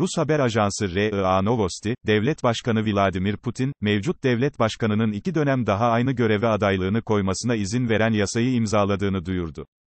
Rus haber ajansı RIA Novosti, devlet başkanı Vladimir Putin, mevcut devlet başkanının iki dönem daha aynı göreve adaylığını koymasına izin veren yasayı imzaladığını duyurdu.